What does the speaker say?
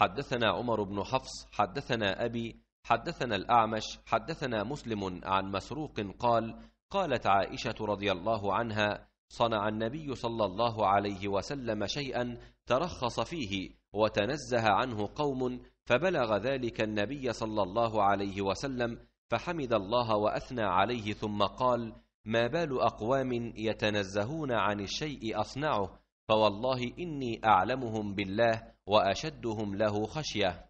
حدثنا عمر بن حفص حدثنا أبي حدثنا الأعمش حدثنا مسلم عن مسروق قال قالت عائشة رضي الله عنها صنع النبي صلى الله عليه وسلم شيئا ترخص فيه وتنزه عنه قوم فبلغ ذلك النبي صلى الله عليه وسلم فحمد الله واثنى عليه ثم قال ما بال اقوام يتنزهون عن الشيء اصنعه فوالله إني أعلمهم بالله وأشدهم له خشية